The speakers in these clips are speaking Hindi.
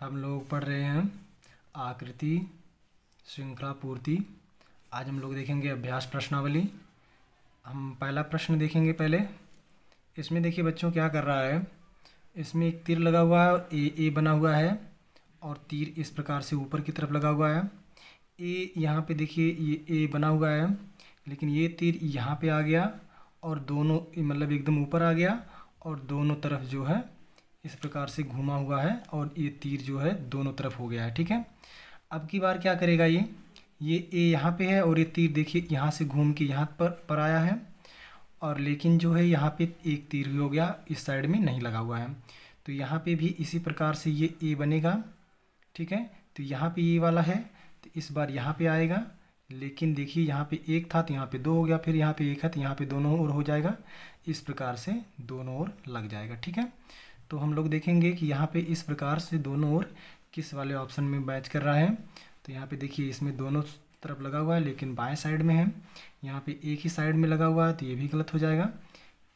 हम लोग पढ़ रहे हैं आकृति श्रृंखला पूर्ति आज हम लोग देखेंगे अभ्यास प्रश्नावली हम पहला प्रश्न देखेंगे पहले इसमें देखिए बच्चों क्या कर रहा है इसमें एक तीर लगा हुआ है और ए ए बना हुआ है और तीर इस प्रकार से ऊपर की तरफ लगा हुआ है ए यहाँ पे देखिए ये ए बना हुआ है लेकिन ये तीर यहाँ पे आ गया और दोनों मतलब एकदम ऊपर आ गया और दोनों तरफ जो है इस प्रकार से घुमा हुआ है और ये तीर जो है दोनों तरफ हो गया है ठीक है अब की बार क्या करेगा ये ये ए यहाँ पे है और ये तीर देखिए यहाँ से घूम के यहाँ पर पर आया है और लेकिन जो है यहाँ पे एक तीर भी हो गया इस साइड में नहीं लगा हुआ है तो यहाँ पे भी इसी प्रकार से ये ए बनेगा ठीक है तो यहाँ पे ये वाला है तो इस बार यहाँ पे आएगा लेकिन देखिए यहाँ पे एक था तो यहाँ पे दो हो गया फिर यहाँ पे एक है तो यहाँ पे दोनों ओर हो जाएगा इस प्रकार से दोनों ओर लग जाएगा ठीक है तो हम लोग देखेंगे कि यहाँ पे इस प्रकार से दोनों ओर किस वाले ऑप्शन में मैच कर रहा है तो यहाँ पे देखिए इसमें दोनों तरफ लगा हुआ है लेकिन बाएं साइड में है यहाँ पे एक ही साइड में लगा हुआ है तो ये भी गलत हो जाएगा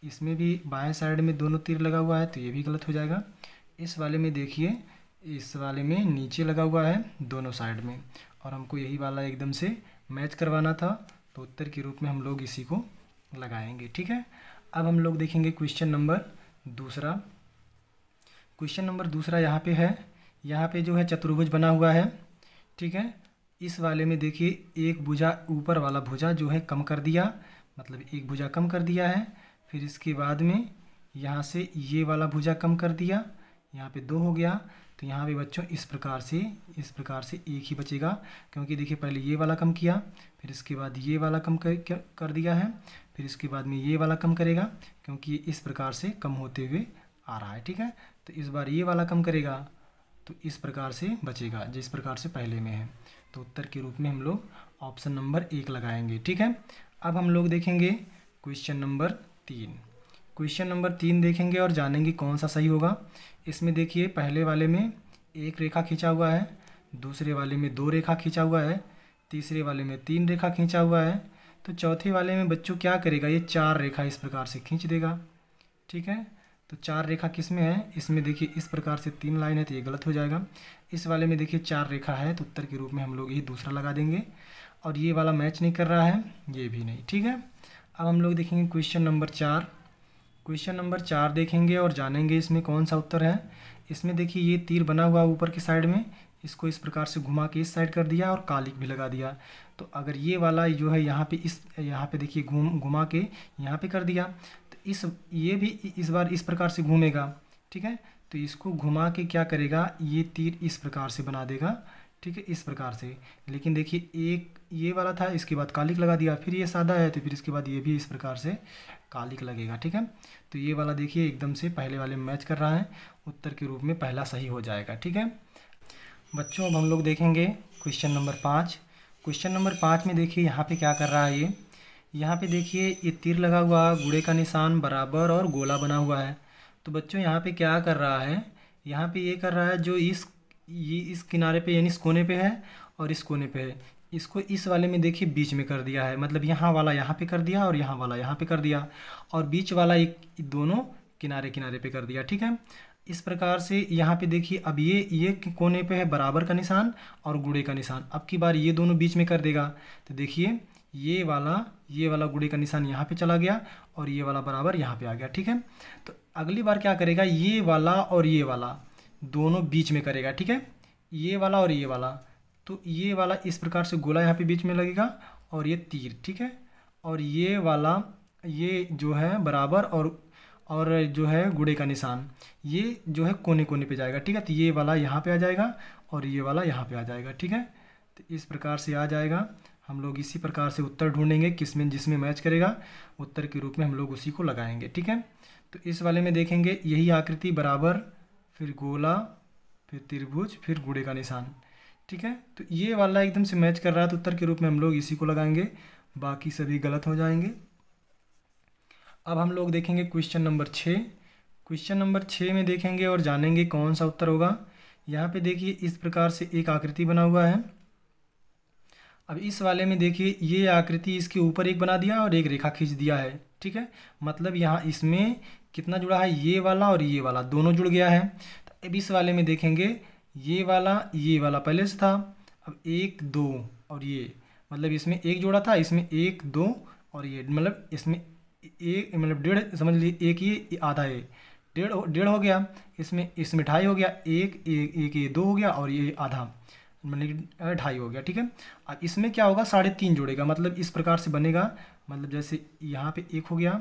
इसमें भी बाएं साइड में दोनों तीर लगा हुआ है तो ये भी गलत हो जाएगा इस वाले में देखिए इस वाले में नीचे लगा हुआ है दोनों साइड में और हमको यही वाला एकदम से मैच करवाना था तो उत्तर के रूप में हम लोग इसी को लगाएंगे ठीक है अब हम लोग देखेंगे क्वेश्चन नंबर दूसरा क्वेश्चन नंबर दूसरा यहाँ पे है यहाँ पे जो है चतुर्भुज बना हुआ है ठीक है इस वाले में देखिए एक भुजा ऊपर वाला भुजा जो है कम कर दिया मतलब एक भुजा कम कर दिया है फिर इसके बाद में यहाँ से ये वाला भुजा कम कर दिया यहाँ पे दो हो गया तो यहाँ पे बच्चों इस प्रकार से इस प्रकार से एक ही बचेगा क्योंकि देखिए पहले ये वाला कम किया फिर इसके बाद ये वाला कम कर कर दिया है फिर इसके बाद में ये वाला कम करेगा क्योंकि ये इस प्रकार से कम होते हुए आ रहा है ठीक है तो इस बार ये वाला कम करेगा तो इस प्रकार से बचेगा जिस प्रकार से पहले में है तो उत्तर के रूप में हम लोग ऑप्शन नंबर एक लगाएंगे ठीक है अब हम लोग देखेंगे क्वेश्चन नंबर तीन क्वेश्चन नंबर तीन देखेंगे और जानेंगे कौन सा सही होगा इसमें देखिए पहले वाले में एक रेखा खींचा हुआ है दूसरे वाले में दो रेखा खींचा हुआ है तीसरे वाले में तीन रेखा खींचा हुआ है तो चौथे वाले में बच्चों क्या करेगा ये चार रेखा इस प्रकार से खींच देगा ठीक है तो चार रेखा किस में है इसमें देखिए इस प्रकार से तीन लाइन है तो ये गलत हो जाएगा इस वाले में देखिए चार रेखा है तो उत्तर के रूप में हम लोग ये दूसरा लगा देंगे और ये वाला मैच नहीं कर रहा है ये भी नहीं ठीक है अब हम लोग देखेंगे क्वेश्चन नंबर चार क्वेश्चन नंबर चार देखेंगे और जानेंगे इसमें कौन सा उत्तर है इसमें देखिए ये तीर बना हुआ ऊपर की साइड में इसको इस प्रकार से घुमा के इस साइड कर दिया और कालिक भी लगा दिया तो अगर ये वाला जो है यहाँ पे इस यहाँ पे देखिए घूम घुमा के यहाँ पे कर दिया तो इस ये भी इस बार इस प्रकार से घूमेगा ठीक है तो इसको घुमा के क्या करेगा ये तीर इस प्रकार से बना देगा ठीक है इस प्रकार से लेकिन देखिए एक ये वाला था इसके बाद कालिक लगा दिया फिर ये सादा है तो फिर इसके बाद ये भी इस प्रकार से कालिक लगेगा ठीक है तो ये वाला देखिए एकदम से पहले वाले मैच कर रहा है उत्तर के रूप में पहला सही हो जाएगा ठीक है बच्चों अब हम लोग देखेंगे क्वेश्चन नंबर पाँच क्वेश्चन नंबर पाँच में देखिए यहाँ पे क्या कर रहा है ये यहाँ पे देखिए ये तीर लगा हुआ गुड़े का निशान बराबर और गोला बना हुआ है तो बच्चों यहाँ पे क्या कर रहा है यहाँ पे ये कर रहा है जो इस ये इस किनारे पे यानी इस कोने पे है और इस कोने पे है इसको इस वाले में देखिए बीच में कर दिया है मतलब यहाँ वाला यहाँ पर कर दिया और यहाँ वाला यहाँ पर कर दिया और बीच वाला एक दोनों किनारे किनारे पे कर दिया ठीक है इस प्रकार से यहाँ पे देखिए अब ये ये कोने पे है बराबर का निशान और गुड़े का निशान अब की बार ये दोनों बीच में कर देगा तो देखिए ये वाला ये वाला गुड़े का निशान यहाँ पे चला गया और ये वाला बराबर यहाँ पे आ गया ठीक है तो अगली बार क्या करेगा ये वाला और ये वाला दोनों बीच में करेगा ठीक है ये वाला और ये वाला तो ये वाला इस प्रकार से गोला यहाँ पे बीच में लगेगा और ये तीर ठीक है और ये वाला ये जो है बराबर और और जो है गुड़े का निशान ये जो है कोने कोने पे जाएगा ठीक है तो ये वाला यहाँ पे आ जाएगा और ये वाला यहाँ पे आ जाएगा ठीक है तो इस प्रकार से आ जाएगा हम लोग इसी प्रकार से उत्तर ढूंढेंगे किसमें जिसमें मैच करेगा उत्तर के रूप में हम लोग उसी को लगाएंगे ठीक है तो इस वाले में देखेंगे यही आकृति बराबर फिर गोला फिर त्रिभुज फिर गुड़े का निशान ठीक है तो ये वाला एकदम से मैच कर रहा है तो उत्तर के रूप में हम लोग इसी को लगाएंगे बाकी सभी गलत हो जाएंगे अब हम लोग देखेंगे क्वेश्चन नंबर छः क्वेश्चन नंबर छः में देखेंगे और जानेंगे कौन सा उत्तर होगा यहाँ पे देखिए इस प्रकार से एक आकृति बना हुआ है अब इस वाले में देखिए ये आकृति इसके ऊपर एक बना दिया और एक रेखा खींच दिया है ठीक है मतलब यहाँ इसमें कितना जुड़ा है ये वाला और ये वाला दोनों जुड़ गया है तो अब इस वाले में देखेंगे ये वाला ये वाला पहले से था अब एक दो और ये मतलब इसमें एक जोड़ा था इसमें एक दो और ये मतलब इसमें एक मतलब डेढ़ समझ लीजिए एक ये आधा ये डेढ़ डेढ़ हो गया इसमें इस मिठाई हो गया एक एक एक ये दो हो गया और ये आधा मतलब ढाई हो गया ठीक है अब इसमें क्या होगा साढ़े तीन जोड़ेगा मतलब इस प्रकार से बनेगा मतलब जैसे यहाँ पे एक हो गया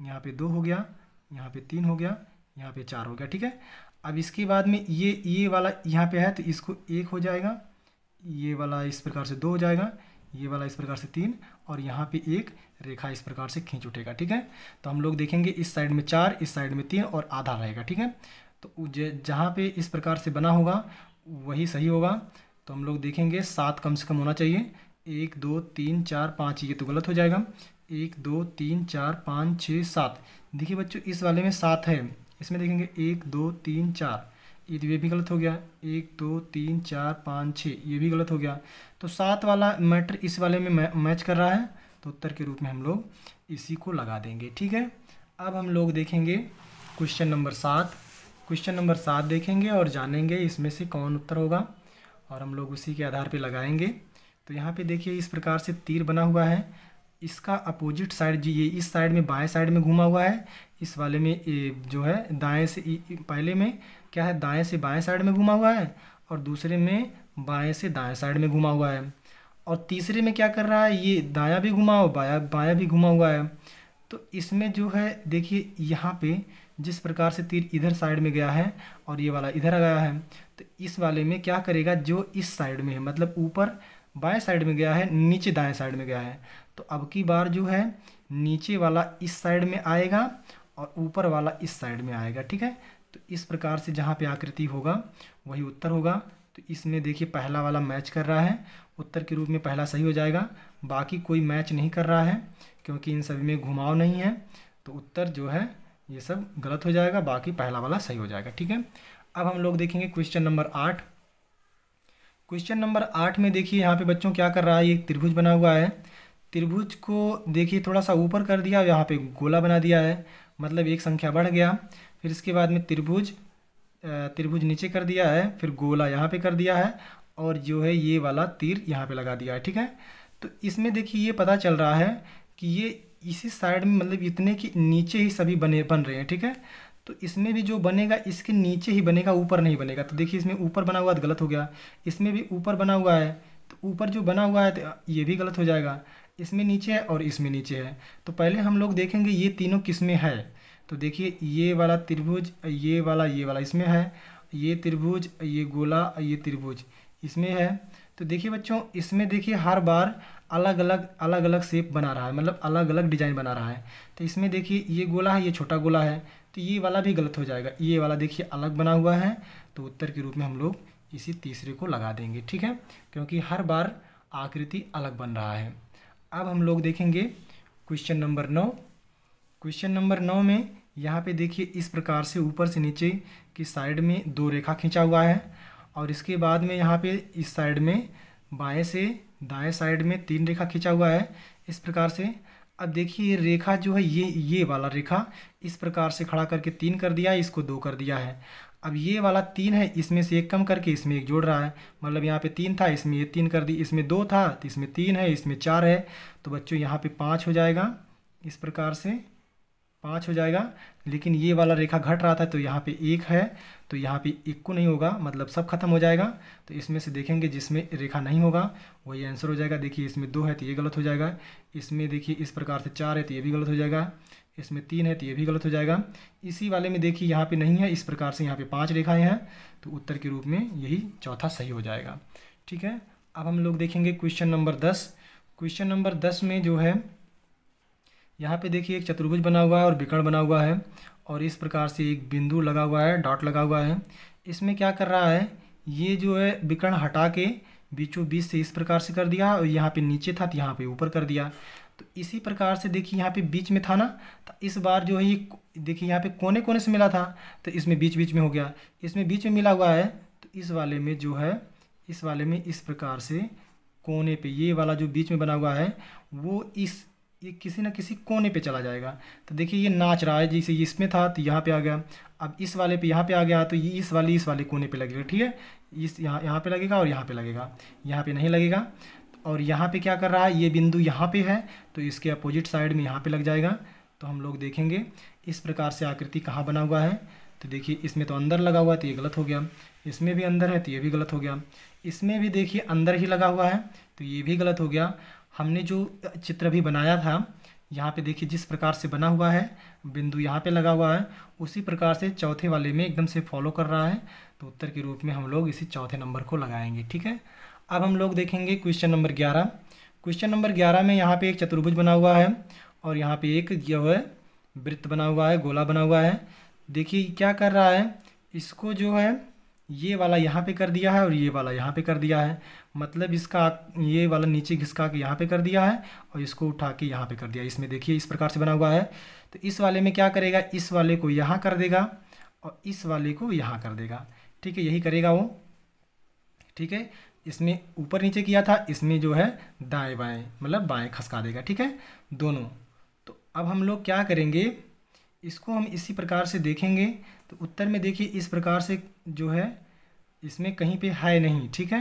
यहाँ पे दो हो गया यहाँ पे तीन हो गया यहाँ पे चार हो गया ठीक है अब इसके बाद में ये ये वाला यहाँ पे है तो इसको एक हो जाएगा ये वाला इस प्रकार से दो हो जाएगा ये वाला इस प्रकार से तीन और यहाँ पे एक रेखा इस प्रकार से खींच उठेगा ठीक है तो हम लोग देखेंगे इस साइड में चार इस साइड में तीन और आधा रहेगा ठीक है तो जहाँ पे इस प्रकार से बना होगा वही सही होगा तो हम लोग देखेंगे सात कम से कम होना चाहिए एक दो तीन चार पाँच ये तो गलत हो जाएगा एक दो तीन चार पाँच छः सात देखिए बच्चों इस वाले में सात है इसमें देखेंगे एक दो तीन चार ये तो ये भी गलत हो गया एक दो तीन चार पाँच छः ये भी गलत हो गया तो सात वाला मैटर इस वाले में मैच कर रहा है तो उत्तर के रूप में हम लोग इसी को लगा देंगे ठीक है अब हम लोग देखेंगे क्वेश्चन नंबर सात क्वेश्चन नंबर सात देखेंगे और जानेंगे इसमें से कौन उत्तर होगा और हम लोग उसी के आधार पर लगाएंगे तो यहाँ पे देखिए इस प्रकार से तीर बना हुआ है इसका अपोजिट साइड जी ये इस साइड में बाएं साइड में घुमा हुआ है इस वाले में जो है दाएं से पहले में क्या है दाएं से बाएं साइड में घुमा हुआ है और दूसरे में बाएं से दाएं साइड में घुमा हुआ है और तीसरे में क्या कर रहा है ये दाया भी घुमा हुआ बाया बाया भी घुमा हुआ है तो इसमें जो है देखिए यहाँ पे जिस प्रकार से तीर इधर साइड में गया है और ये वाला इधर आ गया है तो इस वाले में क्या करेगा जो इस साइड में है मतलब ऊपर बाएं साइड में गया है नीचे दाएं साइड में गया है तो अब की बार जो है नीचे वाला इस साइड में आएगा और ऊपर वाला इस साइड में आएगा ठीक है तो इस प्रकार से जहाँ पे आकृति होगा वही उत्तर होगा तो इसमें देखिए पहला वाला मैच कर रहा है उत्तर के रूप में पहला सही हो जाएगा बाकी कोई मैच नहीं कर रहा है क्योंकि इन सभी में घुमाव नहीं है तो उत्तर जो है ये सब गलत हो जाएगा बाकी पहला वाला सही हो जाएगा ठीक है अब हम लोग देखेंगे क्वेश्चन नंबर आठ क्वेश्चन नंबर आठ में देखिए यहाँ पे बच्चों क्या कर रहा है ये त्रिभुज बना हुआ है त्रिभुज को देखिए थोड़ा सा ऊपर कर दिया यहाँ पे गोला बना दिया है मतलब एक संख्या बढ़ गया फिर इसके बाद में त्रिभुज त्रिभुज नीचे कर दिया है फिर गोला यहाँ पे कर दिया है और जो है ये वाला तीर यहाँ पे लगा दिया है ठीक है तो इसमें देखिए ये पता चल रहा है कि ये इसी साइड में मतलब इतने के नीचे ही सभी बने बन रहे हैं ठीक है तो इसमें भी जो बनेगा इसके नीचे ही बनेगा ऊपर नहीं बनेगा तो देखिए इसमें ऊपर बना हुआ तो गलत हो गया इसमें भी ऊपर बना हुआ है तो ऊपर जो बना हुआ है तो ये भी गलत हो जाएगा इसमें नीचे है और इसमें नीचे है तो पहले हम लोग देखेंगे ये तीनों किस में है तो देखिए ये वाला त्रिभुज ये वाला ये वाला इसमें है ये त्रिभुज ये गोला ये त्रिभुज इसमें है तो देखिए बच्चों इसमें देखिए हर बार अलग अलग अलग अलग शेप बना रहा है मतलब अलग अलग डिज़ाइन बना रहा है तो इसमें देखिए ये गोला है ये छोटा गोला है तो ये वाला भी गलत हो जाएगा ये वाला देखिए अलग बना हुआ है तो उत्तर के रूप में हम लोग इसी तीसरे को लगा देंगे ठीक है क्योंकि हर बार आकृति अलग बन रहा है अब हम लोग देखेंगे क्वेश्चन नंबर नौ क्वेश्चन नंबर नौ में यहाँ पे देखिए इस प्रकार से ऊपर से नीचे की साइड में दो रेखा खींचा हुआ है और इसके बाद में यहाँ पे इस साइड में बाएं से दाएं साइड में तीन रेखा खींचा हुआ है इस प्रकार से अब देखिए ये रेखा जो है ये ये वाला रेखा इस प्रकार से खड़ा करके तीन कर दिया है इसको दो कर दिया है अब ये वाला तीन है इसमें से एक कम करके इसमें एक जोड़ रहा है मतलब यहाँ पे तीन था इसमें ये तीन कर दी इसमें दो था तो इसमें तीन है इसमें चार है तो बच्चों यहाँ पे पाँच हो जाएगा इस प्रकार से पाँच हो जाएगा लेकिन ये वाला रेखा घट रहा था तो यहाँ पे एक है तो यहाँ पे एक को नहीं होगा मतलब सब खत्म हो जाएगा तो इसमें से देखेंगे जिसमें रेखा नहीं होगा वही आंसर हो जाएगा देखिए इसमें दो है तो ये गलत हो जाएगा इसमें देखिए इस प्रकार से चार है तो ये भी गलत हो जाएगा इसमें तीन है तो ये भी गलत हो जाएगा इसी वाले में देखिए यहाँ पर नहीं है इस प्रकार से यहाँ पर पाँच रेखाएँ हैं तो उत्तर के रूप में यही चौथा सही हो जाएगा ठीक है अब हम लोग देखेंगे क्वेश्चन नंबर दस क्वेश्चन नंबर दस में जो है यहाँ पे देखिए एक चतुर्भुज बना हुआ है और विकर्ण बना हुआ है और इस प्रकार से एक बिंदु लगा हुआ है डॉट लगा हुआ है इसमें क्या कर रहा है ये जो है विकर्ण हटा के बीचों बीच से इस प्रकार से कर दिया और यहाँ पे नीचे था तो यहाँ पे ऊपर कर दिया तो इसी प्रकार से देखिए यहाँ पे बीच में था ना तो इस बार जो है ये देखिए यहाँ पे कोने कोने से मिला था तो इसमें बीच बीच में हो गया इसमें बीच में मिला हुआ है तो इस वाले में जो है इस वाले में इस प्रकार से कोने पे ये वाला जो बीच में बना हुआ है वो इस ये किसी ना किसी कोने पे चला जाएगा तो देखिए ये नाच रहा है जैसे इसमें था तो यहाँ पे आ गया अब इस वाले पे यहाँ पे आ गया तो ये इस वाले इस वाले कोने पे लगेगा ठीक है इस यहाँ यहाँ पे लगेगा और यहाँ पे लगेगा यहाँ पे नहीं लगेगा और यहाँ पे क्या कर रहा है ये बिंदु यहाँ पे है तो इसके अपोजिट साइड में यहाँ पर लग जाएगा तो हम लोग देखेंगे इस प्रकार से आकृति कहाँ बना हुआ है तो देखिए इसमें तो अंदर लगा हुआ है तो ये गलत हो गया इसमें भी अंदर है तो ये भी गलत हो गया इसमें भी देखिए अंदर ही लगा हुआ है तो ये भी गलत हो गया हमने जो चित्र भी बनाया था यहाँ पे देखिए जिस प्रकार से बना हुआ है बिंदु यहाँ पे लगा हुआ है उसी प्रकार से चौथे वाले में एकदम से फॉलो कर रहा है तो उत्तर के रूप में हम लोग इसी चौथे नंबर को लगाएंगे ठीक है अब हम लोग देखेंगे क्वेश्चन नंबर ग्यारह क्वेश्चन नंबर ग्यारह में यहाँ पे एक चतुर्भुज बना हुआ है और यहाँ पे एक यह वृत्त बना हुआ है गोला बना हुआ है देखिए क्या कर रहा है इसको जो है ये वाला यहाँ पे कर दिया है और ये वाला यहाँ पे कर दिया है मतलब इसका ये वाला नीचे घिसका के यहाँ पे कर दिया है और इसको उठा के यहाँ पे कर दिया इसमें देखिए इस प्रकार से बना हुआ है तो इस वाले में क्या करेगा इस वाले को यहाँ कर देगा और इस वाले को यहाँ कर देगा ठीक है यही करेगा वो ठीक है इसमें ऊपर नीचे किया था इसमें जो है दाएँ बाएँ मतलब बाएँ खसका देगा ठीक है दोनों तो अब हम लोग क्या करेंगे इसको हम इसी प्रकार से देखेंगे तो उत्तर में देखिए इस प्रकार से जो है इसमें कहीं पे है नहीं ठीक है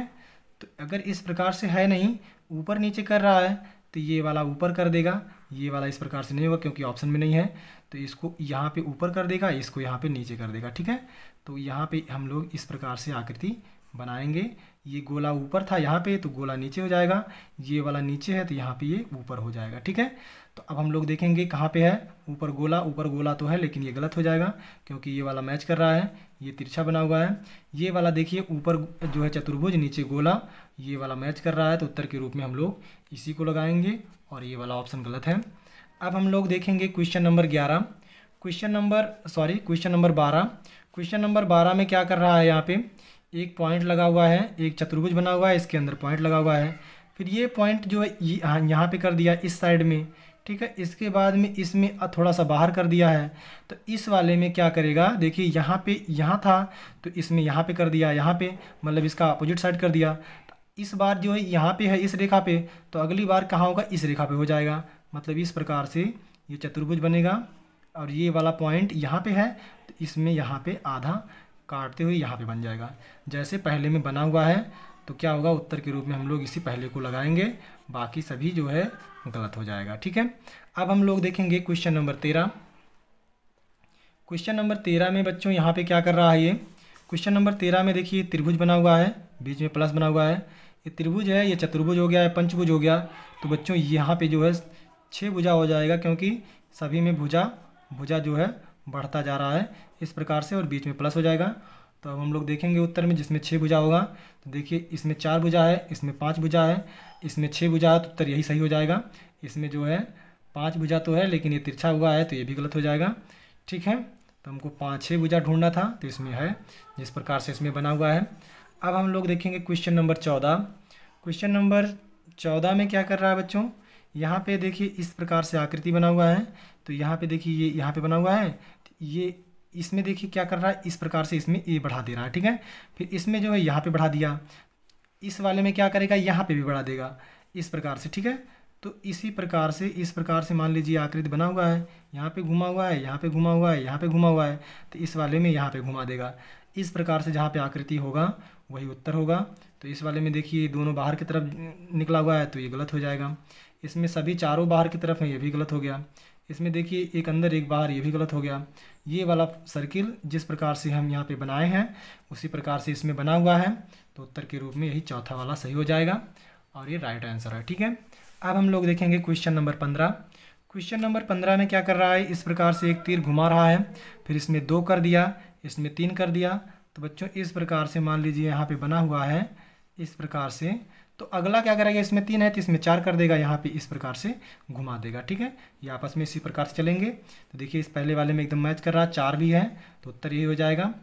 तो अगर इस प्रकार से है नहीं ऊपर नीचे कर रहा है तो ये वाला ऊपर कर देगा ये वाला इस प्रकार से नहीं होगा क्योंकि ऑप्शन में नहीं है तो इसको यहाँ पे ऊपर कर देगा इसको यहाँ पे नीचे कर देगा ठीक है तो यहाँ पे हम लोग इस प्रकार से आकृति बनाएंगे ये गोला ऊपर था यहाँ पे तो गोला नीचे हो जाएगा ये वाला नीचे है तो यहाँ पे ये ऊपर हो जाएगा ठीक है तो अब हम लोग देखेंगे कहाँ पे है ऊपर गोला ऊपर गोला तो है लेकिन ये गलत हो जाएगा क्योंकि ये वाला मैच कर रहा है ये तिरछा बना हुआ है ये वाला देखिए ऊपर जो है चतुर्भुज नीचे गोला ये वाला मैच कर रहा है तो उत्तर के रूप में हम लोग इसी को लगाएंगे और ये वाला ऑप्शन गलत है अब हम लोग देखेंगे क्वेश्चन नंबर ग्यारह question number sorry question number बारह क्वेश्चन नंबर बारह में क्या कर रहा है यहाँ पे एक पॉइंट लगा हुआ है एक चतुर्भुज बना हुआ है इसके अंदर पॉइंट लगा हुआ है फिर ये पॉइंट जो है यहाँ यहाँ पे कर दिया इस साइड में ठीक है इसके बाद में इसमें थोड़ा सा बाहर कर दिया है तो इस वाले में क्या करेगा देखिए यहाँ पे यहाँ था तो इसमें यहाँ पे कर दिया यहाँ पे मतलब इसका अपोजिट साइड कर दिया इस बार जो है यहाँ पे है इस रेखा पे तो अगली बार कहाँ होगा इस रेखा पे हो जाएगा मतलब इस प्रकार से ये चतुर्भुज बनेगा और ये वाला पॉइंट यहाँ पे है तो इसमें यहाँ पे आधा काटते हुए यहाँ पे बन जाएगा जैसे पहले में बना हुआ है तो क्या होगा उत्तर के रूप में हम लोग इसी पहले को लगाएंगे बाकी सभी जो है गलत हो जाएगा ठीक है अब हम लोग देखेंगे क्वेश्चन नंबर तेरह क्वेश्चन नंबर तेरह में बच्चों यहाँ पे क्या कर रहा है ये क्वेश्चन नंबर तेरह में देखिए त्रिभुज बना हुआ है बीच में प्लस बना हुआ है ये त्रिभुज है ये चतुर्भुज हो गया है पंचभुज हो गया तो बच्चों यहाँ पे जो है छः भुजा हो जाएगा क्योंकि सभी में भुजा भुजा जो है बढ़ता जा रहा है इस प्रकार से और बीच में प्लस हो जाएगा तो अब हम लोग देखेंगे उत्तर में जिसमें छः भुजा होगा तो देखिए इसमें चार भुजा है इसमें पाँच भुजा है इसमें छः भुजा है तो उत्तर यही सही हो जाएगा इसमें जो है पाँच भुजा तो है लेकिन ये तिरछा हुआ है तो ये भी गलत हो जाएगा ठीक है तो हमको पाँच छः भुजा ढूंढना था तो इसमें है जिस प्रकार से इसमें बना हुआ है अब हम लोग देखेंगे क्वेश्चन नंबर चौदह क्वेश्चन नंबर चौदह में क्या कर रहा है बच्चों यहाँ पे देखिए इस प्रकार से आकृति बना हुआ है तो यहाँ पे देखिए ये यहाँ पे बना हुआ है ये इसमें देखिए क्या कर रहा है इस प्रकार से इसमें ए बढ़ा दे रहा है ठीक है फिर इसमें जो है यहाँ पे बढ़ा दिया इस वाले में क्या करेगा यहाँ पे भी बढ़ा देगा इस प्रकार से ठीक है तो इसी प्रकार से इस प्रकार से मान लीजिए आकृति बना हुआ है यहाँ पे घुमा हुआ है यहाँ पे घुमा हुआ है यहाँ पे घुमा हुआ है तो इस वाले में यहाँ पे घुमा देगा इस प्रकार से जहाँ पे आकृति होगा वही उत्तर होगा तो इस वाले में देखिए दोनों बाहर की तरफ निकला हुआ है तो ये गलत हो जाएगा इसमें सभी चारों बाहर की तरफ हैं ये भी गलत हो गया इसमें देखिए एक अंदर एक बाहर ये भी गलत हो गया ये वाला सर्किल जिस प्रकार से हम यहाँ पे बनाए हैं उसी प्रकार से इसमें बना हुआ है तो उत्तर के रूप में यही चौथा वाला सही हो जाएगा और ये राइट आंसर है ठीक है अब हम लोग देखेंगे क्वेश्चन नंबर पंद्रह क्वेश्चन नंबर पंद्रह में क्या कर रहा है इस प्रकार से एक तीर घुमा रहा है फिर इसमें दो कर दिया इसमें तीन कर दिया तो बच्चों इस प्रकार से मान लीजिए यहाँ पर बना हुआ है इस प्रकार से तो अगला क्या करेगा इसमें तीन है तो इसमें चार कर देगा यहाँ पे इस प्रकार से घुमा देगा ठीक है ये आपस में इसी प्रकार से चलेंगे तो देखिए इस पहले वाले में एकदम मैच कर रहा चार भी है तो उत्तर यही हो जाएगा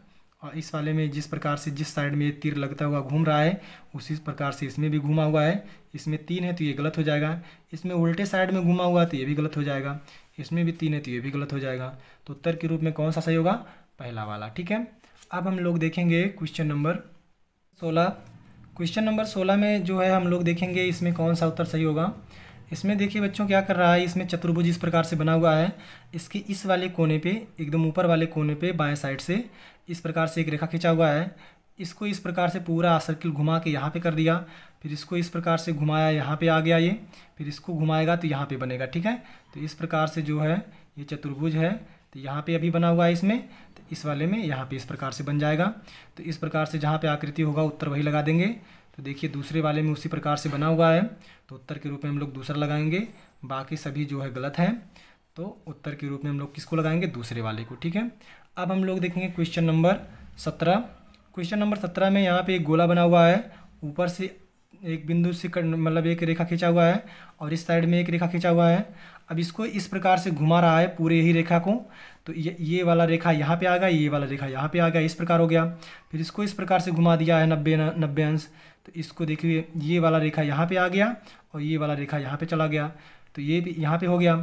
और इस वाले में जिस प्रकार से जिस साइड में ये तीर लगता हुआ घूम रहा है उसी प्रकार से इसमें भी घुमा हुआ है इसमें तीन है तो ये गलत हो जाएगा इसमें उल्टे साइड में घुमा हुआ तो ये भी गलत हो जाएगा इसमें भी तीन है तो ये भी गलत हो जाएगा तो उत्तर के रूप में कौन सा सही होगा पहला वाला ठीक है अब हम लोग देखेंगे क्वेश्चन नंबर सोलह क्वेश्चन नंबर सोलह में जो है हम लोग देखेंगे इसमें कौन सा उत्तर सही होगा इसमें देखिए बच्चों क्या कर रहा है इसमें चतुर्भुज इस प्रकार से बना हुआ है इसके इस वाले कोने पे एकदम ऊपर वाले कोने पे बाएं साइड से इस प्रकार से एक रेखा खींचा हुआ है इसको इस प्रकार से पूरा सर्किल घुमा के यहाँ पे कर दिया फिर इसको इस प्रकार से घुमाया यहाँ पे आ गया ये फिर इसको घुमाएगा तो यहाँ पे बनेगा ठीक है तो इस प्रकार से जो है ये चतुर्भुज है तो यहाँ पे अभी बना हुआ है इसमें तो इस वाले में यहाँ पे इस प्रकार से बन जाएगा तो इस प्रकार से जहाँ पे आकृति होगा उत्तर वही लगा देंगे तो देखिए दूसरे वाले में उसी प्रकार से बना हुआ है तो उत्तर के रूप में हम लोग दूसरा लगाएंगे बाकी सभी जो है गलत है तो उत्तर के रूप में हम लोग किसको लगाएंगे दूसरे वाले को ठीक है अब हम लोग देखेंगे क्वेश्चन नंबर सत्रह क्वेश्चन नंबर सत्रह में यहाँ पे एक गोला बना हुआ है ऊपर से एक बिंदु से मतलब एक रेखा खींचा हुआ है और इस साइड में एक रेखा खींचा हुआ है अब इसको इस प्रकार से घुमा रहा है पूरे ही रेखा को तो ये ये वाला रेखा यहाँ पे आ गया ये वाला रेखा यहाँ पे आ गया इस प्रकार हो गया फिर इसको इस प्रकार से घुमा दिया है नब्बे नब्बे अंश तो इसको देखिए ये वाला रेखा यहाँ पे आ गया और ये वाला रेखा यहाँ पे चला गया तो ये भी यहाँ पे हो गया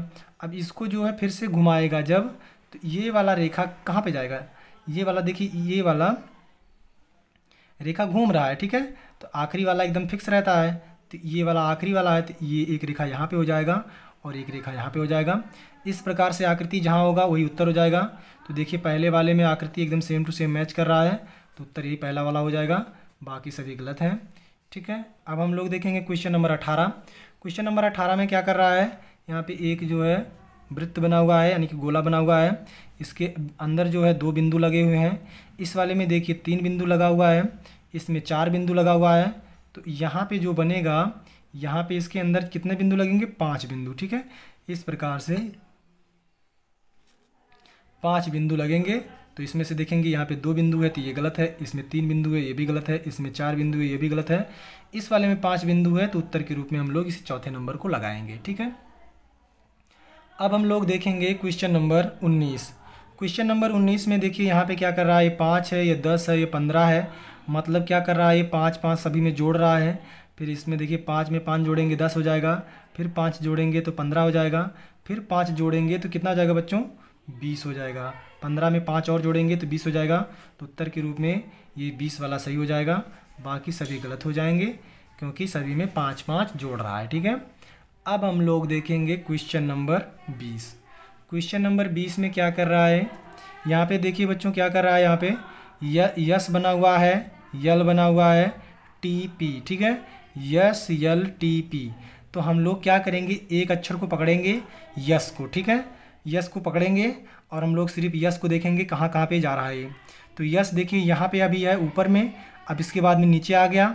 अब इसको जो है फिर से घुमाएगा जब तो ये वाला रेखा कहाँ पे जाएगा ये वाला देखिए ये वाला रेखा घूम रहा है ठीक है तो आखिरी वाला एकदम फिक्स रहता है तो ये वाला आखिरी वाला है तो ये एक रेखा यहाँ पे हो जाएगा और एक रेखा यहाँ पे हो जाएगा इस प्रकार से आकृति जहाँ होगा वही उत्तर हो जाएगा तो देखिए पहले वाले में आकृति एकदम सेम टू सेम मैच कर रहा है तो उत्तर यही पहला वाला हो जाएगा बाकी सभी गलत हैं ठीक है अब हम लोग देखेंगे क्वेश्चन नंबर अठारह क्वेश्चन नंबर अठारह में क्या कर रहा है यहाँ पे एक जो है वृत्त बना हुआ है यानी कि गोला बना हुआ है इसके अंदर जो है दो बिंदु लगे हुए हैं इस वाले में देखिए तीन बिंदु लगा हुआ है इसमें चार बिंदु लगा हुआ है तो यहाँ पे जो बनेगा यहाँ पे इसके अंदर कितने बिंदु लगेंगे पांच बिंदु ठीक है इस प्रकार से पांच बिंदु लगेंगे तो इसमें से देखेंगे यहाँ पे दो बिंदु है तो ये गलत है इसमें तीन बिंदु है ये भी गलत है इसमें चार बिंदु है ये भी गलत है इस वाले में पांच बिंदु है तो उत्तर के रूप में हम लोग इस चौथे नंबर को लगाएंगे ठीक है अब हम लोग देखेंगे क्वेश्चन नंबर उन्नीस क्वेश्चन नंबर उन्नीस में देखिए यहाँ पे क्या कर रहा है ये पाँच है ये दस है ये पंद्रह है मतलब क्या कर रहा है ये पाँच पाँच सभी में जोड़ रहा है फिर इसमें देखिए पाँच में पाँच जोड़ेंगे दस हो जाएगा फिर पाँच जोड़ेंगे तो पंद्रह हो जाएगा फिर पाँच जोड़ेंगे तो कितना हो जाएगा बच्चों बीस हो जाएगा पंद्रह में पाँच और जोड़ेंगे तो बीस हो जाएगा तो उत्तर के रूप में ये बीस वाला सही हो जाएगा बाकी सभी गलत हो जाएंगे क्योंकि सभी में पाँच पाँच जोड़ रहा है ठीक है अब हम लोग देखेंगे क्वेश्चन नंबर बीस क्वेश्चन नंबर बीस में क्या कर रहा है यहाँ पे देखिए बच्चों क्या कर रहा है यहाँ पे यस बना हुआ है यल बना हुआ है टी पी ठीक है यस यल टी पी तो हम लोग क्या करेंगे एक अक्षर को पकड़ेंगे यस को ठीक है यस को पकड़ेंगे और हम लोग सिर्फ यस को देखेंगे कहाँ कहाँ पे जा रहा है तो यस देखिए यहाँ पे अभी है ऊपर में अब इसके बाद में नीचे आ गया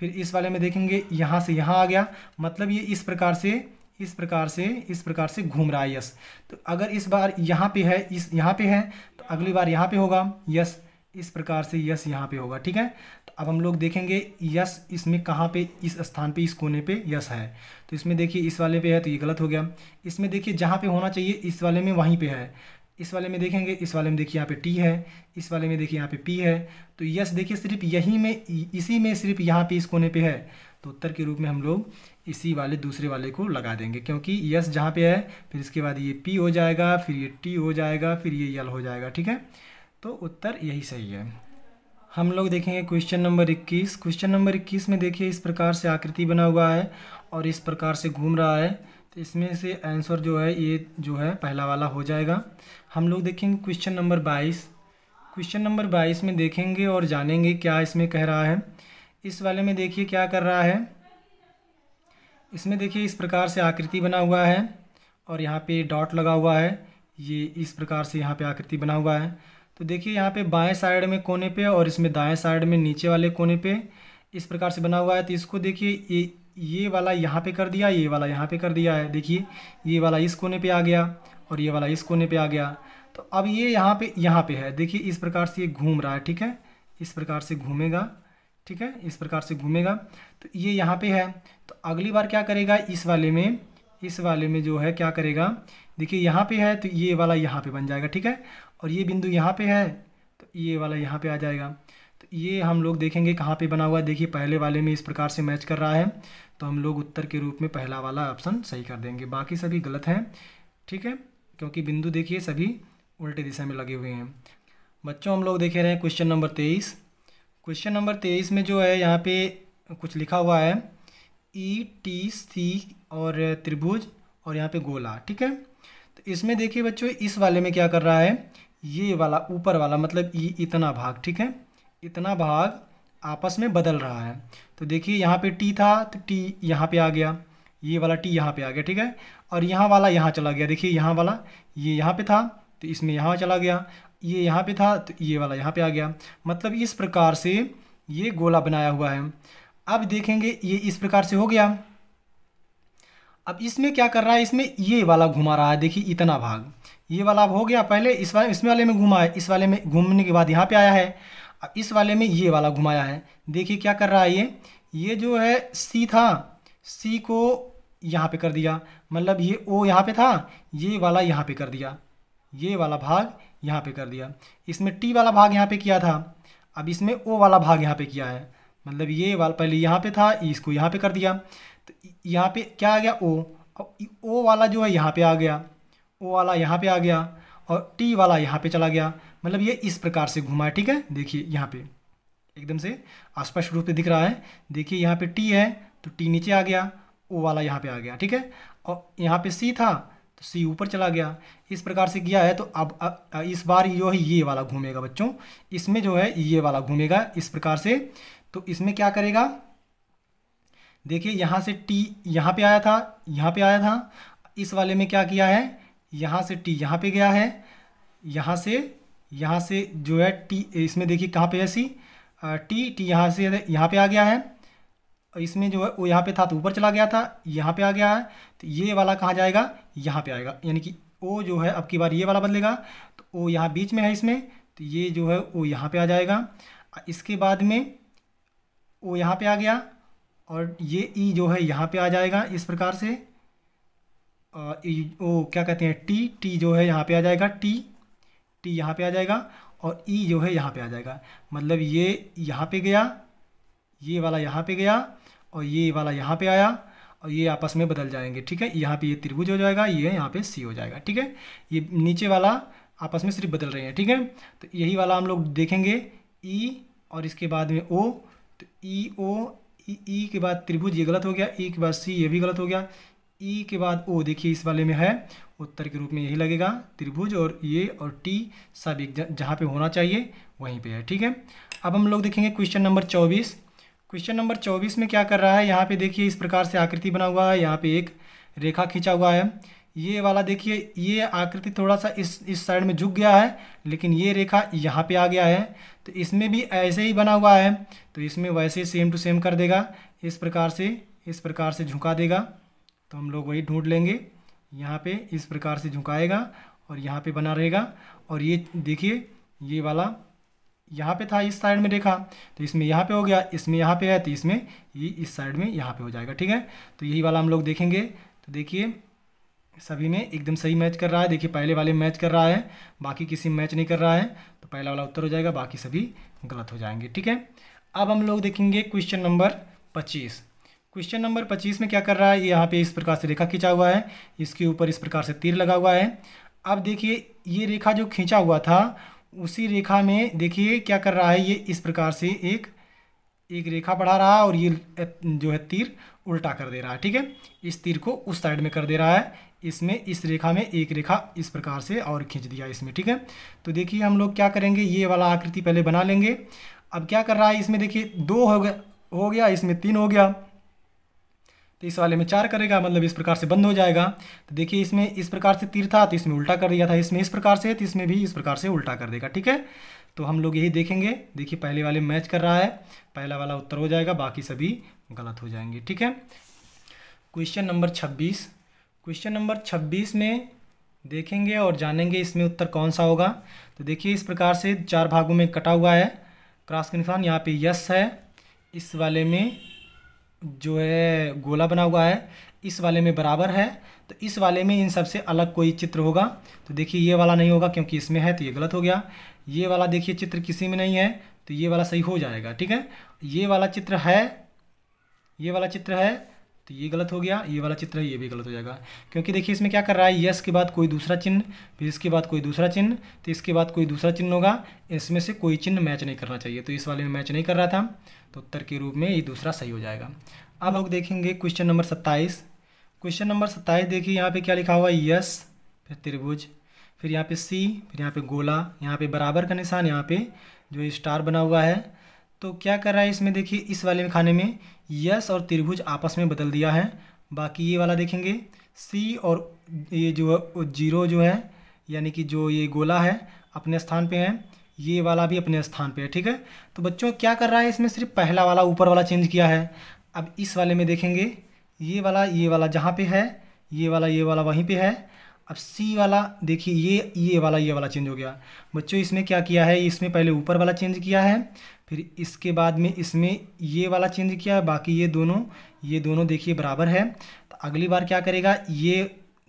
फिर इस वाले में देखेंगे यहाँ से यहाँ आ गया मतलब ये इस प्रकार से इस प्रकार से इस प्रकार से घूम रहा है यस तो अगर इस बार यहाँ पे है इस यहाँ पे है तो अगली बार यहाँ पे होगा यस इस प्रकार से यस यहाँ पे होगा ठीक है तो अब हम लोग देखेंगे यस इसमें कहाँ पे इस स्थान पे इस कोने पे यस है तो इसमें देखिए इस वाले पे है तो ये गलत हो गया इसमें देखिए जहाँ पे होना चाहिए इस वाले में वहीं पे है इस वाले में देखेंगे इस वाले में देखिए यहाँ पे टी है इस वाले में देखिए यहाँ पे पी है तो यस देखिए सिर्फ यही में इसी में सिर्फ यहाँ पे इस कोने पर है तो उत्तर के रूप में हम लोग इसी वाले दूसरे वाले को लगा देंगे क्योंकि यस जहाँ पे है फिर इसके बाद ये पी हो जाएगा फिर ये टी हो जाएगा फिर ये यल हो जाएगा ठीक है तो उत्तर यही सही है हम लोग देखेंगे क्वेश्चन नंबर 21 क्वेश्चन नंबर 21 में देखिए इस प्रकार से आकृति बना हुआ है और इस प्रकार से घूम रहा है तो इसमें से आंसर जो है ये जो है पहला वाला हो जाएगा हम लोग देखेंगे क्वेश्चन नंबर 22 क्वेश्चन नंबर 22 में देखेंगे और जानेंगे क्या इसमें कह रहा है इस वाले में देखिए क्या कर रहा है इसमें देखिए इस प्रकार से आकृति बना हुआ है और यहाँ पे डॉट लगा हुआ है ये इस प्रकार से यहाँ पे आकृति बना हुआ है तो देखिए यहाँ पे बाएं साइड में कोने पे और इसमें दाएं साइड में नीचे वाले कोने पे इस प्रकार से बना हुआ है तो इसको देखिए ये ये वाला यहाँ पे कर दिया ये वाला यहाँ पे कर दिया है देखिए ये वाला इस कोने पे आ गया और ये वाला इस कोने पे आ गया तो अब ये यहाँ पे यहाँ पे है देखिए इस प्रकार से ये घूम रहा है ठीक है इस प्रकार से घूमेगा ठीक है इस प्रकार से घूमेगा तो ये यहाँ पे है तो अगली बार क्या करेगा इस वाले में इस वाले में जो है क्या करेगा देखिए यहाँ पे है तो ये वाला यहाँ पे बन जाएगा ठीक है और ये बिंदु यहाँ पे है तो ये वाला यहाँ पे आ जाएगा तो ये हम लोग देखेंगे कहाँ पे बना हुआ है देखिए पहले वाले में इस प्रकार से मैच कर रहा है तो हम लोग उत्तर के रूप में पहला वाला ऑप्शन सही कर देंगे बाकी सभी गलत हैं ठीक है क्योंकि बिंदु देखिए सभी उल्टे दिशा में लगे हुए हैं बच्चों हम लोग देखे रहे हैं क्वेश्चन नंबर तेईस क्वेश्चन नंबर तेईस में जो है यहाँ पे कुछ लिखा हुआ है ई टी सी और त्रिभुज और यहाँ पे गोला ठीक है तो इसमें देखिए बच्चों इस वाले में क्या कर रहा है ये वाला ऊपर वाला मतलब ये इतना भाग ठीक है इतना भाग आपस में बदल रहा है तो देखिए यहाँ पे टी था तो टी यहाँ पे आ गया ये वाला टी यहाँ पे आ गया ठीक है और यहाँ वाला यहाँ चला गया देखिए यहाँ वाला ये यहाँ पे था तो इसमें यहाँ चला गया ये यहाँ पे था तो ये वाला यहाँ पे आ गया मतलब इस प्रकार से ये गोला बनाया हुआ है अब देखेंगे ये इस प्रकार से हो गया अब इसमें क्या कर रहा है इसमें ये वाला घुमा रहा है देखिए इतना भाग ये वाला अब हो गया पहले इस वाले इसमें वाले में घुमा है इस वाले में घूमने के बाद यहाँ पे आया है अब इस वाले में ये वाला घुमाया है देखिए क्या कर रहा है ये ये जो है सी था सी को यहाँ पे कर दिया मतलब ये ओ यहाँ पे था ये वाला यहाँ पे कर दिया ये वाला भाग यहाँ पे कर दिया इसमें टी वाला भाग यहाँ पे किया था अब इसमें ओ वाला भाग यहाँ पे किया है मतलब ये वाला पहले यहाँ पे था इसको यहाँ पे कर दिया तो यहाँ पे क्या आ गया ओ अब ओ वाला जो है यहाँ पे आ गया ओ वाला यहाँ पे आ गया और टी वाला यहाँ पे चला गया मतलब ये इस प्रकार से घुमा है ठीक है देखिए यहाँ पे एकदम से स्पष्ट रूप से दिख रहा है देखिए यहाँ पे टी है तो टी नीचे आ गया ओ वाला यहाँ पे आ गया ठीक है और यहाँ पे सी था तो सी ऊपर चला गया इस प्रकार से किया है तो अब, अब इस बार जो है ये वाला घूमेगा बच्चों इसमें जो है ये वाला घूमेगा इस प्रकार से तो इसमें क्या करेगा देखिए यहाँ से टी यहाँ पे आया था यहाँ पे आया था इस वाले में क्या किया है यहाँ से टी यहाँ पे गया है यहाँ से यहाँ से जो है टी इसमें देखिए कहाँ पे है सी टी टी यहाँ से यहाँ पे आ गया है और इसमें जो है वो यहाँ पे था तो ऊपर चला गया था यहाँ पे आ गया है तो ये वाला कहाँ जाएगा यहाँ पे आएगा यानी कि ओ जो है अब की बार ये वाला बदलेगा तो ओ यहाँ बीच में है इसमें तो ये जो है वो यहाँ पर आ जाएगा इसके बाद में ओ यहाँ पर आ गया और ये ई e जो है यहाँ पर आ जाएगा इस प्रकार से ओ क्या कहते हैं टी टी जो है यहाँ पे आ जाएगा टी टी यहाँ पे आ जाएगा और ई जो है यहाँ पे आ जाएगा मतलब ये यहाँ पे गया ये वाला यहाँ पे गया और ये वाला यहाँ पे आया और ये आपस में बदल जाएंगे ठीक है यहाँ पे ये त्रिभुज हो जाएगा ये यहाँ पे सी हो जाएगा ठीक है ये नीचे वाला आपस में सिर्फ बदल रहे हैं ठीक है तो यही वाला हम लोग देखेंगे ई और इसके बाद में ओ तो ई ओ ई के बाद त्रिभुज ये गलत हो गया ई के बाद सी ये भी गलत हो गया ई के बाद ओ देखिए इस वाले में है उत्तर के रूप में यही लगेगा त्रिभुज और ये और टी सब एक जहाँ पे होना चाहिए वहीं पे है ठीक है अब हम लोग देखेंगे क्वेश्चन नंबर चौबीस क्वेश्चन नंबर चौबीस में क्या कर रहा है यहाँ पे देखिए इस प्रकार से आकृति बना हुआ है यहाँ पे एक रेखा खींचा हुआ है ये वाला देखिए ये आकृति थोड़ा सा इस इस साइड में झुक गया है लेकिन ये रेखा यहाँ पे आ गया है तो इसमें भी ऐसे ही बना हुआ है तो इसमें वैसे सेम टू सेम कर देगा इस प्रकार से इस प्रकार से झुका देगा तो हम लोग वही ढूंढ लेंगे यहाँ पे इस प्रकार से झुकाएगा और यहाँ पे बना रहेगा और ये देखिए ये वाला यहाँ पे था इस साइड में देखा तो इसमें यहाँ पे हो गया इसमें यहाँ पे है तो इसमें ये इस साइड में यहाँ पे हो जाएगा ठीक है तो यही वाला हम लोग देखेंगे तो देखिए सभी में एकदम सही मैच कर रहा है देखिए पहले वाले मैच कर रहा है बाकी किसी में मैच नहीं कर रहा है तो पहला वाला उत्तर हो जाएगा बाकी सभी गलत हो जाएंगे ठीक है अब हम लोग देखेंगे क्वेश्चन नंबर पच्चीस क्वेश्चन नंबर पच्चीस में क्या कर रहा है यहाँ पे इस प्रकार से रेखा खींचा हुआ है इसके ऊपर इस प्रकार से तीर लगा हुआ है अब देखिए ये रेखा जो खींचा हुआ था उसी रेखा में देखिए क्या कर रहा है ये इस प्रकार से एक एक रेखा बढ़ा रहा है और ये जो है तीर उल्टा कर दे रहा है ठीक है इस तीर को उस साइड में कर दे रहा है इसमें इस रेखा में एक रेखा इस प्रकार से और खींच दिया इसमें ठीक है तो देखिए हम लोग क्या करेंगे ये वाला आकृति पहले बना लेंगे अब क्या कर रहा है इसमें देखिए दो हो गया हो गया इसमें तीन हो गया तो इस वाले में चार करेगा मतलब इस प्रकार से बंद हो जाएगा तो देखिए इसमें इस प्रकार से तीर था तो इसमें उल्टा कर दिया था इसमें इस प्रकार से तो इसमें भी इस प्रकार से उल्टा कर देगा ठीक है तो हम लोग यही देखेंगे देखिए पहले वाले मैच कर रहा है पहला वाला उत्तर हो जाएगा बाकी सभी गलत हो जाएंगे ठीक है क्वेश्चन नंबर छब्बीस क्वेश्चन नंबर छब्बीस में देखेंगे और जानेंगे इसमें उत्तर कौन सा होगा तो देखिए इस प्रकार से चार भागों में कटा हुआ है क्रॉस के निशान यहाँ पे यस है इस वाले में जो है गोला बना हुआ है इस वाले में बराबर है तो इस वाले में इन सबसे अलग कोई चित्र होगा तो देखिए ये वाला नहीं होगा क्योंकि इसमें है तो ये गलत हो गया ये वाला देखिए चित्र किसी में नहीं है तो ये वाला सही हो जाएगा ठीक है ये वाला चित्र है ये वाला चित्र है तो ये गलत हो गया ये वाला चित्र है ये भी गलत हो जाएगा क्योंकि देखिए इसमें क्या कर रहा है यस के बाद कोई दूसरा चिन्ह फिर इसके बाद कोई दूसरा चिन्ह तो इसके बाद कोई दूसरा चिन्ह होगा इसमें से कोई चिन्ह मैच नहीं करना चाहिए तो इस वाले में मैच नहीं कर रहा था तो उत्तर के रूप में ये दूसरा सही हो जाएगा अब हम देखेंगे क्वेश्चन नंबर सत्ताईस क्वेश्चन नंबर सत्ताईस देखिए यहाँ पर क्या लिखा हुआ है यस फिर त्रिभुज फिर यहाँ पे सी फिर यहाँ पे गोला यहाँ पे बराबर का निशान यहाँ पे जो स्टार बना हुआ है तो क्या कर रहा है इसमें देखिए इस वाले में खाने में यस और त्रिभुज आपस में बदल दिया है बाकी ये वाला देखेंगे सी और ये जो जीरो जो है यानी कि जो ये गोला है अपने स्थान पे है ये वाला भी अपने स्थान पे है ठीक है तो बच्चों क्या कर रहा है इसमें सिर्फ पहला वाला ऊपर वाला चेंज किया है अब इस वाले में देखेंगे ये वाला ये वाला जहाँ पे है ये वाला ये वाला वहीं पे है अब सी वाला देखिए ये ये वाला ये वाला चेंज हो गया बच्चों इसमें क्या किया है इसमें पहले ऊपर वाला चेंज किया है फिर इसके बाद में इसमें ये वाला चेंज किया बाकी ये दोनों ये दोनों देखिए बराबर है तो अगली बार क्या करेगा ये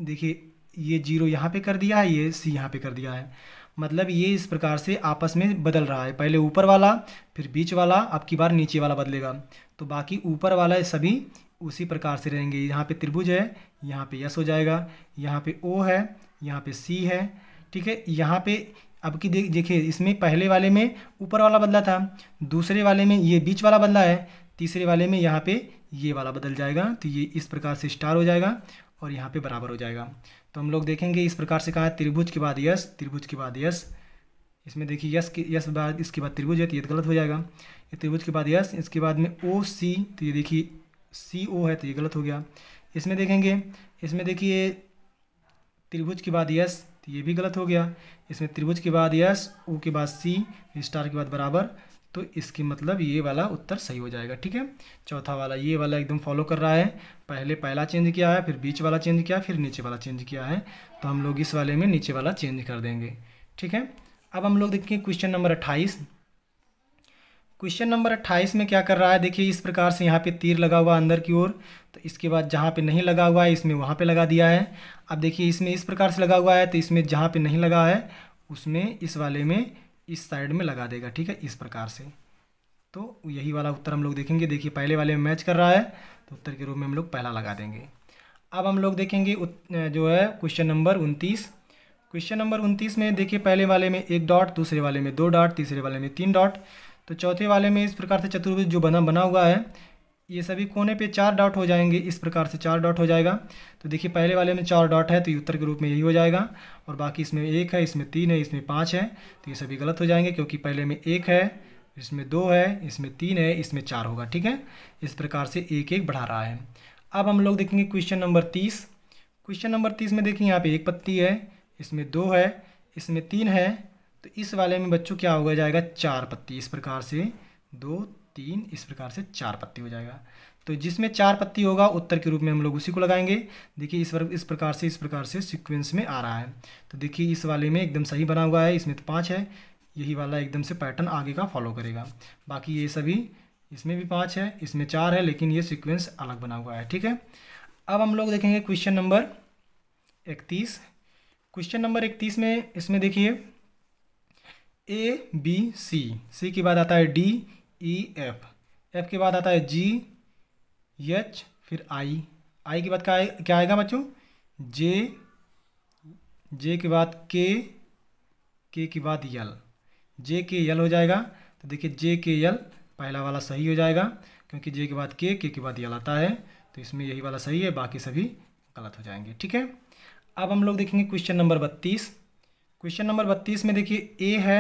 देखिए ये जीरो यहाँ पे कर दिया है ये सी यहाँ पे कर दिया है मतलब ये इस प्रकार से आपस में बदल रहा है पहले ऊपर वाला फिर बीच वाला अब की बार नीचे वाला बदलेगा तो बाकी ऊपर वाला सभी उसी प्रकार से रहेंगे यहाँ पे त्रिभुज है यहाँ पे यस हो जाएगा यहाँ पे ओ है यहाँ पे सी है ठीक है यहाँ पे अब की देखिए इसमें पहले वाले में ऊपर वाला बदला था दूसरे वाले में ये बीच वाला बदला है तीसरे वाले में यहाँ पे ये वाला बदल जाएगा तो ये इस प्रकार से स्टार हो जाएगा और यहाँ पे बराबर हो जाएगा तो हम लोग देखेंगे इस प्रकार से कहा त्रिभुज के बाद यस त्रिभुज के बाद यस इसमें देखिए यस के यस बाद इसके बाद त्रिभुज है तो ये गलत हो जाएगा ये त्रिभुज के बाद यस इसके बाद में ओ सी तो ये देखिए सी ओ है तो ये गलत हो गया इसमें देखेंगे इसमें देखिए त्रिभुज के बाद यस तो ये भी गलत हो गया इसमें त्रिभुज के बाद यस ओ के बाद सी स्टार के बाद बराबर तो इसके मतलब ये वाला उत्तर सही हो जाएगा ठीक है चौथा वाला ये वाला एकदम फॉलो कर रहा है पहले पहला चेंज किया है फिर बीच वाला चेंज किया फिर नीचे वाला चेंज किया है तो हम लोग इस वाले में नीचे वाला चेंज कर देंगे ठीक है अब हम लोग देखेंगे क्वेश्चन नंबर अट्ठाईस क्वेश्चन नंबर अट्ठाईस में क्या कर रहा है देखिए इस प्रकार से यहाँ पे तीर लगा हुआ अंदर की ओर तो इसके बाद जहाँ पे नहीं लगा हुआ है इसमें वहाँ पे लगा दिया है अब देखिए इसमें इस प्रकार से लगा हुआ है तो इसमें जहाँ पे नहीं लगा है उसमें इस वाले में इस साइड में लगा देगा ठीक है इस प्रकार से तो यही वाला उत्तर हम लोग देखेंगे देखिए पहले वाले में मैच कर रहा है तो उत्तर के रूप में हम लोग पहला लगा देंगे अब हम लोग देखेंगे जो है क्वेश्चन नंबर उनतीस क्वेश्चन नंबर उनतीस में देखिए पहले वाले में एक डॉट दूसरे वाले में दो डॉट तीसरे वाले में तीन डॉट तो चौथे वाले में इस प्रकार से चतुर्भुज जो बना बना हुआ है ये सभी कोने पे चार डॉट हो जाएंगे इस प्रकार से चार डॉट हो जाएगा तो देखिए पहले वाले में चार डॉट है तो ये उत्तर के रूप में यही हो जाएगा और बाकी इसमें एक है इसमें तीन है इसमें पाँच है तो ये सभी गलत हो जाएंगे क्योंकि पहले में एक है इसमें दो है इसमें तीन है इसमें चार होगा ठीक है इस प्रकार से एक एक बढ़ा रहा है अब हम लोग देखेंगे क्वेश्चन नंबर तीस क्वेश्चन नंबर तीस में देखिए यहाँ पे एक पत्ती है इसमें दो है इसमें तीन है तो इस वाले में बच्चों क्या हो जाएगा चार पत्ती इस प्रकार से दो तीन इस प्रकार से चार पत्ती हो जाएगा तो जिसमें चार पत्ती होगा उत्तर के रूप में हम लोग उसी को लगाएंगे देखिए इस वर्ग इस प्रकार से इस प्रकार से सीक्वेंस में आ रहा है तो देखिए इस वाले में एकदम सही बना हुआ है इसमें तो पाँच है यही वाला एकदम से पैटर्न आगे का फॉलो करेगा बाकी ये सभी इसमें भी पाँच है इसमें चार है लेकिन ये सिक्वेंस अलग बना हुआ है ठीक है अब हम लोग देखेंगे क्वेश्चन नंबर इकतीस क्वेश्चन नंबर इकतीस में इसमें देखिए ए बी सी सी के बाद आता है डी ई एफ एफ के बाद आता है जी एच फिर आई आई के बाद क्या क्या आएगा बच्चों जे जे के बाद के के के बाद यल जे के यल हो जाएगा तो देखिए जे के यल पहला वाला सही हो जाएगा क्योंकि जे के बाद के के के बाद यल आता है तो इसमें यही वाला सही है बाकी सभी गलत हो जाएंगे ठीक है अब हम लोग देखेंगे क्वेश्चन नंबर बत्तीस क्वेश्चन नंबर बत्तीस में देखिए ए है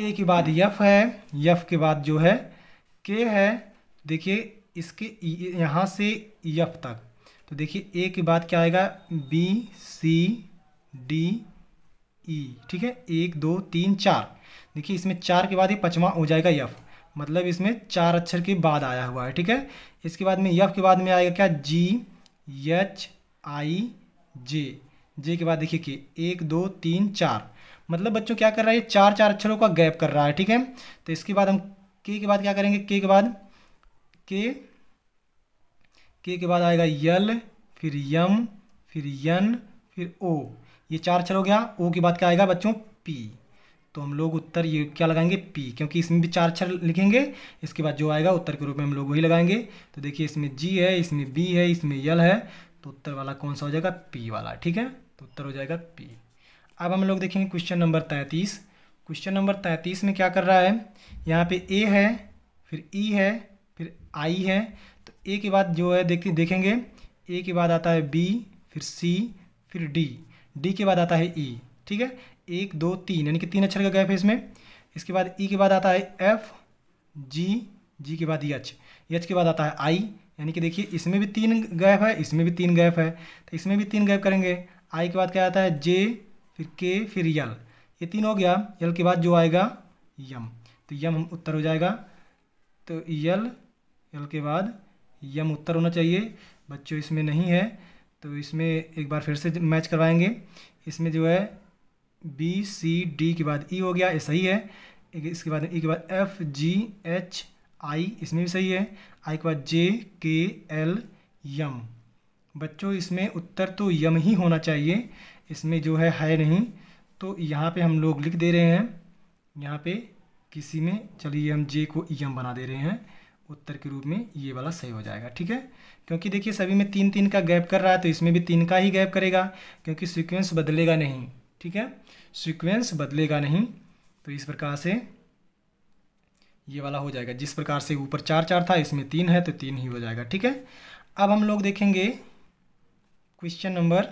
ए के बाद यफ है यफ के बाद जो है के है देखिए इसके e, यहाँ से यफ तक तो देखिए ए के बाद क्या आएगा बी सी डी ई ठीक है एक दो तीन चार देखिए इसमें चार के बाद ही पचवा हो जाएगा यफ मतलब इसमें चार अक्षर के बाद आया हुआ है ठीक है इसके बाद में यफ के बाद में आएगा क्या जी एच आई जे जे के बाद देखिए कि एक दो तीन चार मतलब बच्चों क्या कर रहा है चार चार अक्षरों का गैप कर रहा है ठीक है तो इसके बाद हम के के बाद क्या करेंगे के के बाद के के के बाद आएगा यल फिर यम फिर यन फिर ओ ये चार अक्षर हो गया ओ के बाद क्या आएगा बच्चों पी तो हम लोग उत्तर ये क्या लगाएंगे पी क्योंकि इसमें भी चार अक्षर लिखेंगे इसके बाद जो आएगा उत्तर के रूप में हम लोग वही लगाएंगे तो देखिए इसमें जी है इसमें बी है इसमें यल है तो उत्तर वाला कौन सा हो जाएगा पी वाला ठीक है तो उत्तर हो जाएगा पी अब हम लोग देखेंगे क्वेश्चन नंबर तैंतीस क्वेश्चन नंबर तैंतीस में क्या कर रहा है यहाँ पे ए है फिर ई e है फिर आई है तो ए के बाद जो है देखते देखेंगे ए के बाद आता है बी फिर सी फिर डी डी के बाद आता है ई e. ठीक है एक दो तीन यानी कि तीन अक्षर का गैप है इसमें इसके बाद ई e के बाद आता है एफ जी जी के बाद एच यच के बाद आता है आई यानी कि देखिए इसमें भी तीन गैप है इसमें भी तीन गैप है तो इसमें भी तीन गैप करेंगे आई के बाद क्या आता है जे फिर के फिर यल ये तीन हो गया यल के बाद जो आएगा यम तो यम उत्तर हो जाएगा तो यल यल के बाद यम उत्तर होना चाहिए बच्चों इसमें नहीं है तो इसमें एक बार फिर से मैच करवाएंगे इसमें जो है बी सी डी के बाद ई हो गया ये सही है इसके बाद ई के बाद एफ जी एच आई इसमें भी सही है आई के बाद जे के एल यम बच्चों इसमें उत्तर तो यम ही होना चाहिए इसमें जो है है नहीं तो यहाँ पे हम लोग लिख दे रहे हैं यहाँ पे किसी में चलिए हम जे को यम बना दे रहे हैं उत्तर के रूप में ये वाला सही हो जाएगा ठीक है क्योंकि देखिए सभी में तीन तीन का गैप कर रहा है तो इसमें भी तीन का ही गैप करेगा क्योंकि सिक्वेंस बदलेगा नहीं ठीक है सिक्वेंस बदलेगा नहीं तो इस प्रकार से ये वाला हो जाएगा जिस प्रकार से ऊपर चार चार था इसमें तीन है तो तीन ही हो जाएगा ठीक है अब हम लोग देखेंगे क्वेश्चन नंबर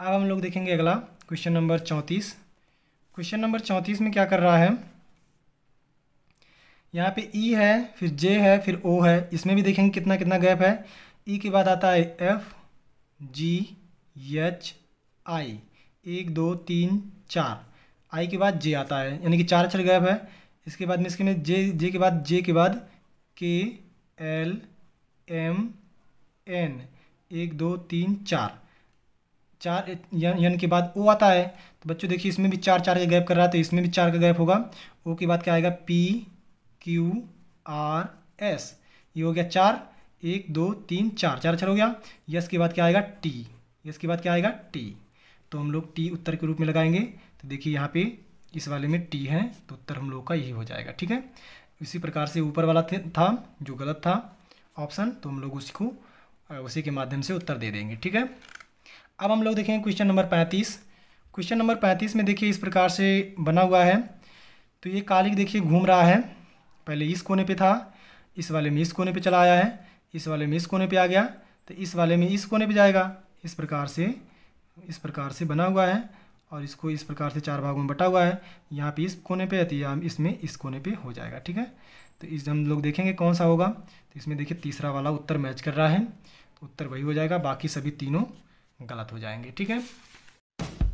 अब हम लोग देखेंगे अगला क्वेश्चन नंबर चौंतीस क्वेश्चन नंबर चौंतीस में क्या कर रहा है यहाँ पे ई e है फिर जे है फिर ओ है इसमें भी देखेंगे कितना कितना गैप है ई e के बाद आता है एफ जी एच आई एक दो तीन चार आई के बाद जे आता है यानी कि चार अक्षर गैप है इसके बाद में इसके में जे जे के बाद जे के बाद के एल एम एन एक दो तीन चार चार यन के बाद ओ आता है तो बच्चों देखिए इसमें भी चार चार का गैप कर रहा है तो इसमें भी चार का गैप होगा ओ के बाद क्या आएगा पी क्यू आर एस ये हो गया चार एक दो तीन चार चार अक्षर हो गया यस के बाद क्या आएगा टी यस के बाद क्या आएगा टी तो हम लोग टी उत्तर के रूप में लगाएंगे तो देखिए यहाँ पे इस वाले में टी है तो उत्तर हम लोग का यही हो जाएगा ठीक है इसी प्रकार से ऊपर वाला था जो गलत था ऑप्शन तो हम लोग उसको उसी के माध्यम से उत्तर दे देंगे ठीक है अब हम लोग देखेंगे क्वेश्चन नंबर पैंतीस क्वेश्चन नंबर पैंतीस में देखिए इस प्रकार से बना हुआ है तो ये कालिक देखिए घूम रहा है पहले इस कोने पे था इस वाले में इस कोने पे चला आया है इस वाले में इस कोने पे आ गया तो इस वाले में इस कोने पे जाएगा इस प्रकार से इस प्रकार से बना हुआ है और इसको इस प्रकार से चार भागों में बटा हुआ है यहाँ पे इस कोने पे है तो यहाँ इसमें इस कोने पे हो जाएगा ठीक है तो इस हम लोग देखेंगे कौन सा होगा तो इसमें देखिए तीसरा वाला उत्तर मैच कर रहा है तो उत्तर वही हो जाएगा बाकी सभी तीनों गलत हो जाएंगे ठीक है